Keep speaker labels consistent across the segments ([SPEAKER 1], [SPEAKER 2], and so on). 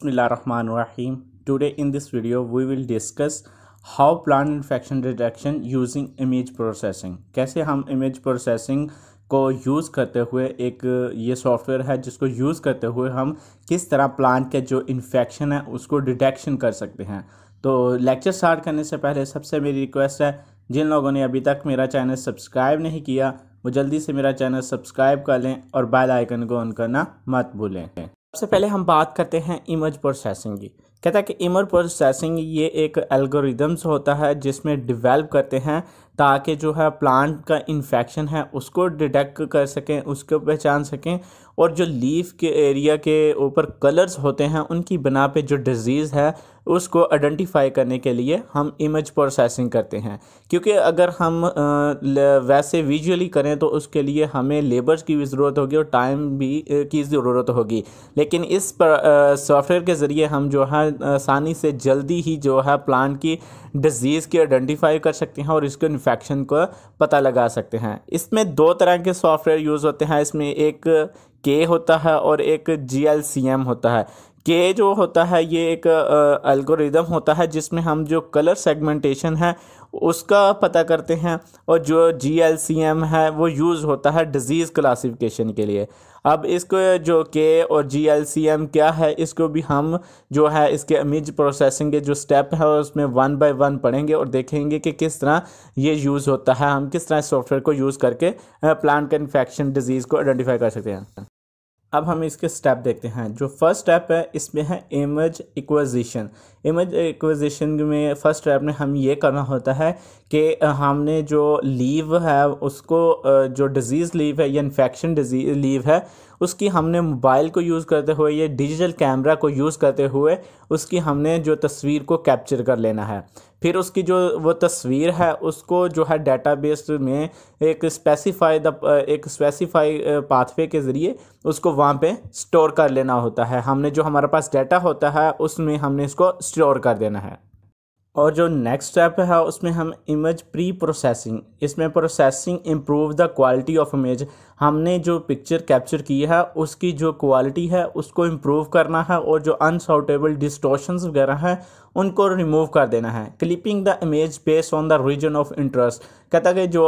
[SPEAKER 1] Bismillahirrahmanirrahim. Today in this video we will discuss how plant infection detection using image processing. कैसे हम image processing को use करते हुए एक ये सॉफ्टवेयर है जिसको यूज़ करते हुए हम किस तरह प्लान के जो इन्फेक्शन है उसको डिटेक्शन कर सकते हैं तो लेक्चर स्टार्ट करने से पहले सबसे मेरी रिक्वेस्ट है जिन लोगों ने अभी तक मेरा चैनल सब्सक्राइब नहीं किया वो जल्दी से मेरा चैनल सब्सक्राइब कर लें और बेल आइकन को ऑन करना मत भूलें सबसे पहले हम बात करते हैं इमेज प्रोसेसिंग की कहता है कि इमर प्रोसेसिंग ये एक एल्गोरिदम्स होता है जिसमें डिवेल्प करते हैं ताकि जो है प्लांट का इन्फेक्शन है उसको डिटेक्ट कर सकें उसको पहचान सकें और जो लीफ के एरिया के ऊपर कलर्स होते हैं उनकी बना पे जो डिज़ीज़ है उसको आइडेंटिफाई करने के लिए हम इमेज प्रोसेसिंग करते हैं क्योंकि अगर हम वैसे विजुअली करें तो उसके लिए हमें लेबर्स की भी ज़रूरत होगी और टाइम भी की ज़रूरत होगी लेकिन इस सॉफ्टवेयर के ज़रिए हम जो है आसानी से जल्दी ही जो है प्लांट की डिजीज़ की आइडेंटिफाई कर सकते हैं और इसके इन्फेक्शन को पता लगा सकते हैं इसमें दो तरह के सॉफ्टवेयर यूज़ होते हैं इसमें एक के होता है और एक जी एल सी एम होता है के जो होता है ये एक अल्गोरिदम होता है जिसमें हम जो कलर सेगमेंटेशन है उसका पता करते हैं और जो जी एल सी एम है वो यूज़ होता है डिज़ीज़ क्लासिफिकेशन के लिए अब इसको जो के और जी एल सी एम क्या है इसको भी हम जो है इसके इमेज प्रोसेसिंग के जो स्टेप है उसमें वन बाय वन पढ़ेंगे और देखेंगे कि किस तरह ये यूज़ होता है हम किस तरह सॉफ्टवेयर को यूज़ करके प्लांट का इन्फेक्शन डिज़ीज़ को आइडेंटिफाई कर सकते हैं अब हम इसके स्टेप देखते हैं जो फर्स्ट स्टेप है इसमें है इमेज इक्वजिशन इमेज इक्वजिशन में फर्स्ट स्टेप में हम ये करना होता है कि हमने जो लीव है उसको जो डिज़ीज़ लीव है या इन्फेक्शन डिजीज लीव है उसकी हमने मोबाइल को यूज़ करते हुए या डिजिटल कैमरा को यूज़ करते हुए उसकी हमने जो तस्वीर को कैप्चर कर लेना है फिर उसकी जो वो तस्वीर है उसको जो है डेटाबेस में एक स्पेसिफाइड एक स्पेसिफाई पाथवे के ज़रिए उसको वहाँ पे स्टोर कर लेना होता है हमने जो हमारे पास डाटा होता है उसमें हमने इसको स्टोर कर देना है और जो नेक्स्ट स्टेप है उसमें हम इमेज प्री प्रोसेसिंग इसमें processing improve the quality of image हमने जो पिक्चर कैप्चर की है उसकी जो क्वालिटी है उसको इम्प्रूव करना है और जो अनसाउटेबल डिस्टोशंस वगैरह हैं उनको रिमूव कर देना है clipping the image based on the region of interest कहता कि जो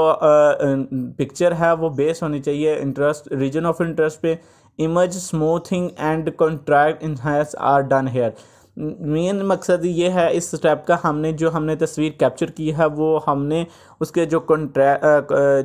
[SPEAKER 1] पिक्चर है वो बेस होनी चाहिए इंटरेस्ट रीजन ऑफ इंटरेस्ट पे image smoothing and contract enhance are done here main मकसद ये है इस स्टेप का हमने जो हमने तस्वीर कैप्चर की है वो हमने उसके जो कंट्रा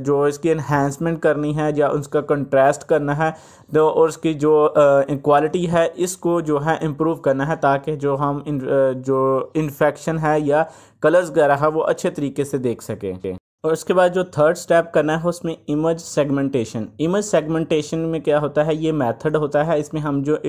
[SPEAKER 1] जो इसकी इन्हेंसमेंट करनी है या उसका कंट्रास्ट करना है तो और उसकी जो क्वालिटी है इसको जो है इम्प्रूव करना है ताकि जो हम इन, जो इन्फेक्शन है या कलर्स वगैरह है वो अच्छे तरीके से देख सकें और उसके बाद जो थर्ड स्टेप करना है उसमें इमेज सेगमेंटेशन इमेज सेगमेंटेशन में क्या होता है ये मेथड होता है इसमें हम जो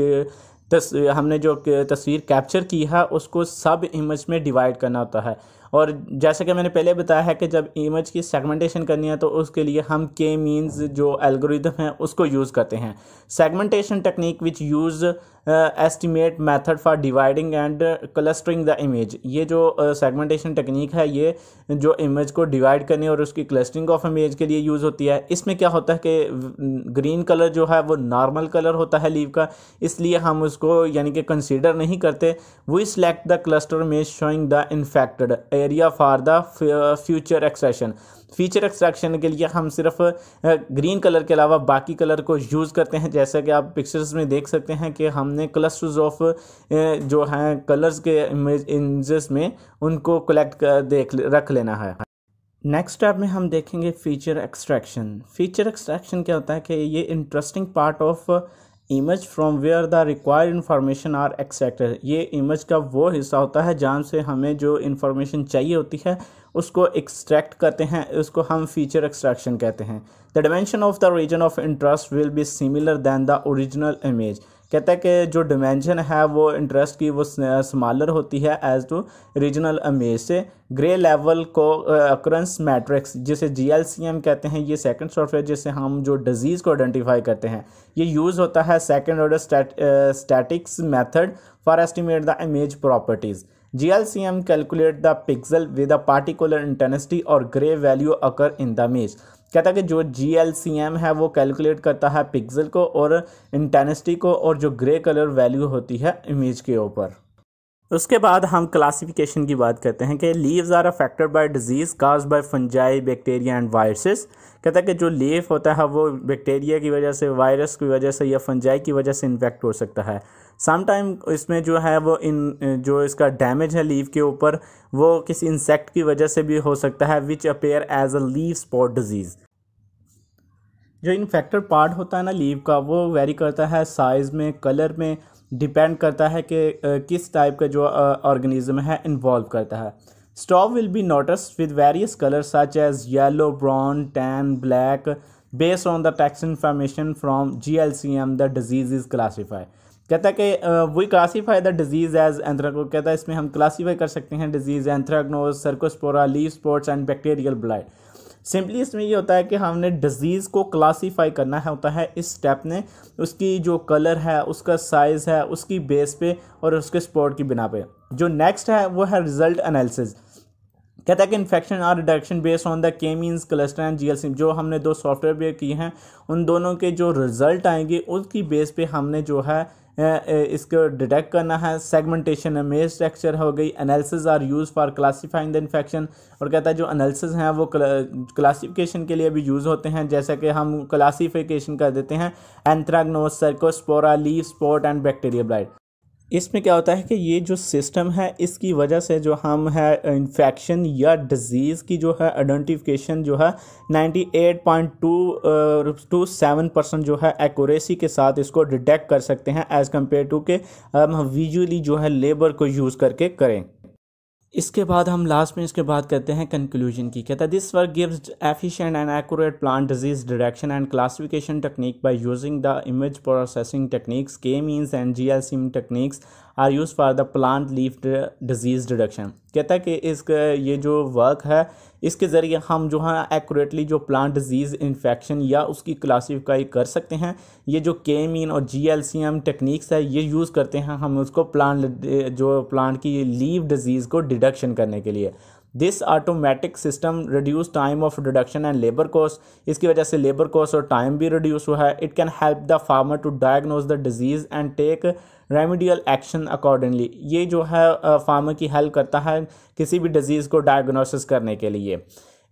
[SPEAKER 1] तस हमने जो तस्वीर कैप्चर की है उसको सब इमेज में डिवाइड करना होता है और जैसे कि मैंने पहले बताया है कि जब इमेज की सेगमेंटेशन करनी है तो उसके लिए हम के मीन्स जो एल्गोरिदम है उसको यूज़ करते हैं segmentation technique which use estimate method for dividing and clustering the image ये जो सेगमेंटेशन uh, टेक्निक है ये जो इमेज को डिवाइड करने और उसकी क्लस्टरिंग ऑफ इमेज के लिए यूज़ होती है इसमें क्या होता है कि ग्रीन uh, कलर जो है वो नॉर्मल कलर होता है लीव का इसलिए हम उसको यानी कि कंसिडर नहीं करते वी सेलेक्ट द क्लस्टर में showing the infected area for the future extraction feature extraction के लिए हम सिर्फ ग्रीन uh, कलर के अलावा बाकी कलर को यूज़ करते हैं जैसा कि आप पिक्चर्स में देख सकते हैं कि हमने क्लस्टर्स ऑफ uh, जो हैं कलर्स के इमेज इमेजेस में उनको कलेक्ट कर देख रख लेना है नेक्स्ट स्टेप में हम देखेंगे फीचर एक्सट्रैक्शन फीचर एक्सट्रैक्शन क्या होता है कि ये interesting part of image from where the required information are extracted ये इमेज का वो हिस्सा होता है जहाँ से हमें जो इन्फॉर्मेशन चाहिए होती है उसको एक्सट्रैक्ट करते हैं उसको हम फीचर एक्सट्रैक्शन कहते हैं the dimension of the region of interest will be similar than the original image कहता है कि जो डिमेंशन है वो इंटरेस्ट की वो स्मॉलर होती है एज टू रीजनल अमेज से grey level co-occurrence matrix जिसे जीएलसीएम कहते हैं ये सेकंड सॉफ्टवेयर जिससे हम जो डिजीज़ को आइडेंटिफाई करते हैं ये यूज़ होता है second order statics method for estimate the image properties G L M calculate the pixel with a particular intensity और grey value occur in the maze कहता है कि जो जी एल सी एम है वो कैलकुलेट करता है पिक्सल को और इंटेनिसिटी को और जो ग्रे कलर वैल्यू होती है इमेज के ऊपर उसके बाद हम क्लासिफिकेशन की बात करते हैं कि leaves are affected by disease cause by fungi bacteria and viruses कहता है कि जो लीव होता है वो बैक्टीरिया की वजह से वायरस की वजह से या फंजाई की वजह से इन्फेक्ट हो सकता है समटाइम इसमें जो है वो इन जो इसका डैमेज है लीव के ऊपर वो किसी इंसेक्ट की वजह से भी हो सकता है which appear as a leaf spot disease जो इन्फेक्टेड पार्ट होता है ना लीव का वो वेरी करता है साइज़ में कलर में डिपेंड करता है कि किस टाइप का जो ऑर्गेनिज्म है इन्वॉल्व करता है स्टॉव will be notes with various colour such as yellow brown tan black based on the tax information from G L C M the disease is classify कहता है कि we classify the disease as anthracnose कहता है इसमें हम classify कर सकते हैं disease anthracnose cercospora leaf spots and bacterial blight simply इसमें ये होता है कि हमने डिजीज़ को क्लासीफाई करना है होता है इस स्टेप ने उसकी जो कलर है उसका साइज़ है उसकी बेस पे और उसके स्पॉट की बिना पे जो नेक्स्ट है वो है रिजल्ट एनालिसिस कहता है कि इन्फेक्शन और reduction based on the K means cluster G L C जो हमने दो सॉफ्टवेयर किए हैं उन दोनों के जो रिज़ल्ट आएंगे उसकी बेस पे हमने जो है इसको डिटेक्ट करना है सेगमेंटेशन है मेज स्ट्रक्चर हो गई analysis are use for classifying the infection और कहता है जो एनालिसिस हैं वो क्लासीफिकेशन के लिए भी यूज़ होते हैं जैसे कि हम क्लासीफिकेशन कर देते हैं anthracnose cercospora leaf spot and bacteria blight इसमें क्या होता है कि ये जो सिस्टम है इसकी वजह से जो हम है इन्फेक्शन या डिजीज़ की जो है आइडेंटिफिकेशन जो है सेवन परसेंट uh, जो है एक्यूरेसी के साथ इसको डिटेक्ट कर सकते हैं एज़ कम्पेयर टू के हम विजुअली जो है लेबर को यूज़ करके करें इसके बाद हम लास्ट में इसके बाद करते हैं कंक्लूजन की कहता है this work gives efficient and accurate plant disease deduction and classification technique by using the image processing techniques K means and G L C M techniques are use for the plant leaf disease deduction कहता है कि इस ये जो work है इसके ज़रिए हम जो है एक्यूरेटली जो प्लांट डिजीज़ इन्फेक्शन या उसकी क्लासीफाई कर सकते हैं ये जो के मीन और G L C M techniques है ये यूज़ करते हैं हम उसको प्लांट जो प्लांट की लीव डिजीज़ को डिडक्शन करने के लिए this automatic system reduce time of reduction and labour cost इसकी वजह से लेबर कॉस्ट और टाइम भी रिड्यूस हुआ है it can help the farmer to diagnose the disease and take remedial action accordingly ये जो है फार्मर की हेल्प करता है किसी भी डिजीज़ को डायग्नोसिस करने के लिए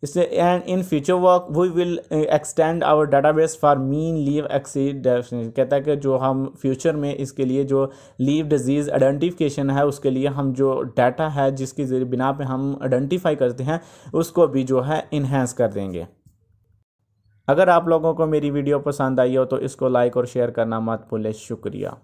[SPEAKER 1] इससे and in future work we will extend our database for mean leave exceed कहता है कि जो हम फ्यूचर में इसके लिए जो लीव डिजीज़ आइडेंटिफिकेशन है उसके लिए हम जो डाटा है जिसके जरिए बिना पे हम आइडेंटिफाई करते हैं उसको भी जो है इन्हेंस कर देंगे अगर आप लोगों को मेरी वीडियो पसंद आई हो तो इसको लाइक और शेयर करना मत भूलें शुक्रिया